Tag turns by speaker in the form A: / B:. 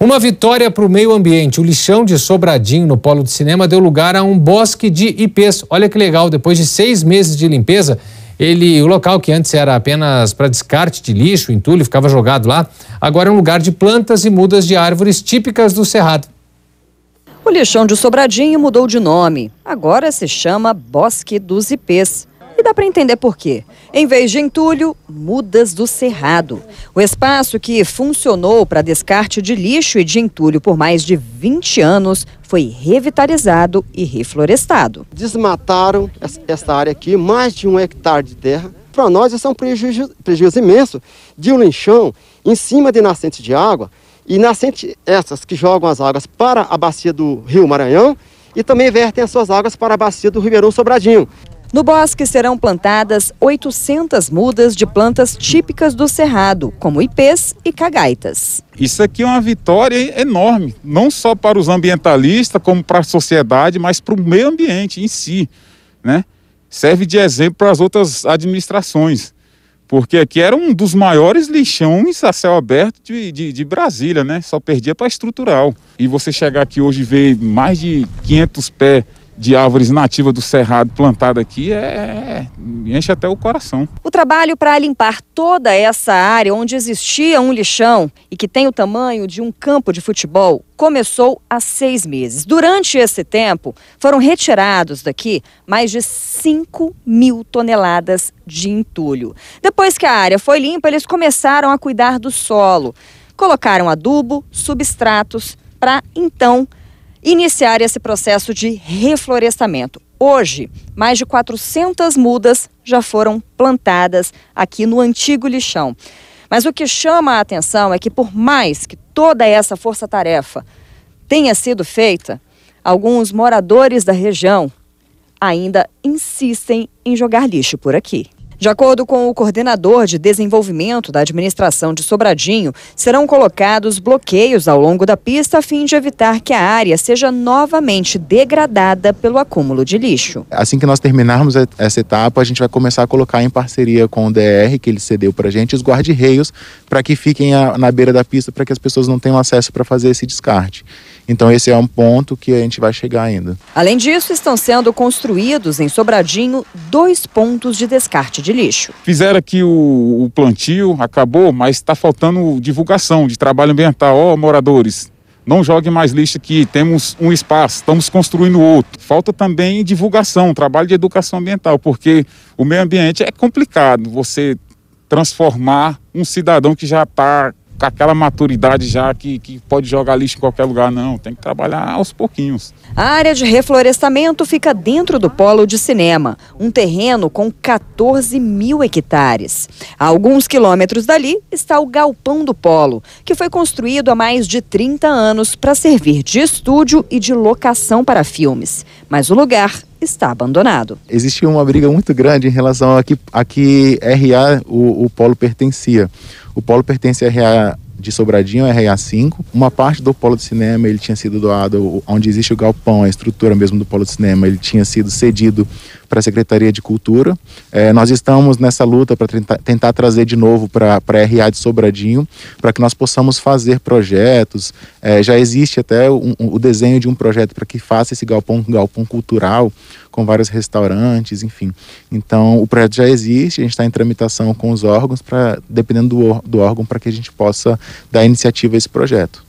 A: Uma vitória para o meio ambiente. O lixão de Sobradinho, no Polo de Cinema, deu lugar a um bosque de ipês. Olha que legal, depois de seis meses de limpeza, ele, o local que antes era apenas para descarte de lixo, entulho, ficava jogado lá, agora é um lugar de plantas e mudas de
B: árvores típicas do Cerrado. O lixão de Sobradinho mudou de nome. Agora se chama Bosque dos Ipês. E dá para entender por quê. Em vez de entulho, mudas do cerrado. O espaço que funcionou para descarte de lixo e de entulho por mais de 20 anos foi revitalizado e reflorestado. Desmataram essa área aqui, mais de um hectare de terra. Para nós, isso é um prejuízo, prejuízo imenso de um lixão em cima de nascentes de água e nascentes essas que jogam as águas para a bacia do Rio Maranhão e também vertem as suas águas para a bacia do Ribeirão Sobradinho. No bosque serão plantadas 800 mudas de plantas típicas do Cerrado, como ipês e cagaitas.
A: Isso aqui é uma vitória enorme, não só para os ambientalistas, como para a sociedade, mas para o meio ambiente em si. Né? Serve de exemplo para as outras administrações, porque aqui era um dos maiores lixões a céu aberto de, de, de Brasília, né? só perdia para estrutural. E você chegar aqui hoje e ver mais de 500 pés de árvores nativas do cerrado plantada aqui é, enche até o coração.
B: O trabalho para limpar toda essa área onde existia um lixão e que tem o tamanho de um campo de futebol começou há seis meses. Durante esse tempo, foram retirados daqui mais de 5 mil toneladas de entulho. Depois que a área foi limpa, eles começaram a cuidar do solo. Colocaram adubo, substratos, para então iniciar esse processo de reflorestamento. Hoje, mais de 400 mudas já foram plantadas aqui no antigo lixão. Mas o que chama a atenção é que, por mais que toda essa força-tarefa tenha sido feita, alguns moradores da região ainda insistem em jogar lixo por aqui. De acordo com o coordenador de desenvolvimento da administração de Sobradinho, serão colocados bloqueios ao longo da pista a fim de evitar que a área seja novamente degradada pelo acúmulo de lixo.
C: Assim que nós terminarmos essa etapa, a gente vai começar a colocar em parceria com o DR, que ele cedeu para a gente, os guarde reios para que fiquem na beira da pista para que as pessoas não tenham acesso para fazer esse descarte. Então esse é um ponto que a gente vai chegar ainda.
B: Além disso, estão sendo construídos em Sobradinho dois pontos de descarte de lixo.
C: Fizeram aqui o,
A: o plantio, acabou, mas está faltando divulgação de trabalho ambiental. Ó, oh, moradores, não jogue mais lixo aqui, temos um espaço, estamos construindo outro. Falta também divulgação, trabalho de educação ambiental, porque o meio ambiente é complicado você transformar um cidadão que já está com aquela maturidade já que, que pode jogar lixo em qualquer lugar, não. Tem que trabalhar aos
B: pouquinhos. A área de reflorestamento fica dentro do polo de cinema, um terreno com 14 mil hectares. A alguns quilômetros dali está o Galpão do Polo, que foi construído há mais de 30 anos para servir de estúdio e de locação para filmes. Mas o lugar está abandonado.
C: Existia uma briga muito grande em relação a que, a que RA o, o polo pertencia. O polo pertence a RA de Sobradinho, RA5. Uma parte do polo de cinema ele tinha sido doado, onde existe o galpão, a estrutura mesmo do polo de cinema, ele tinha sido cedido para a Secretaria de Cultura. É, nós estamos nessa luta para tentar, tentar, trazer de novo para a RA de Sobradinho, para que nós possamos fazer projetos. É, já existe até o desenho de um projeto para que faça esse galpão, galpão cultural, com vários restaurantes, enfim. Então, o projeto já existe, a gente está em tramitação com os órgãos, para dependendo do, do órgão, para que a gente possa dar iniciativa a esse projeto.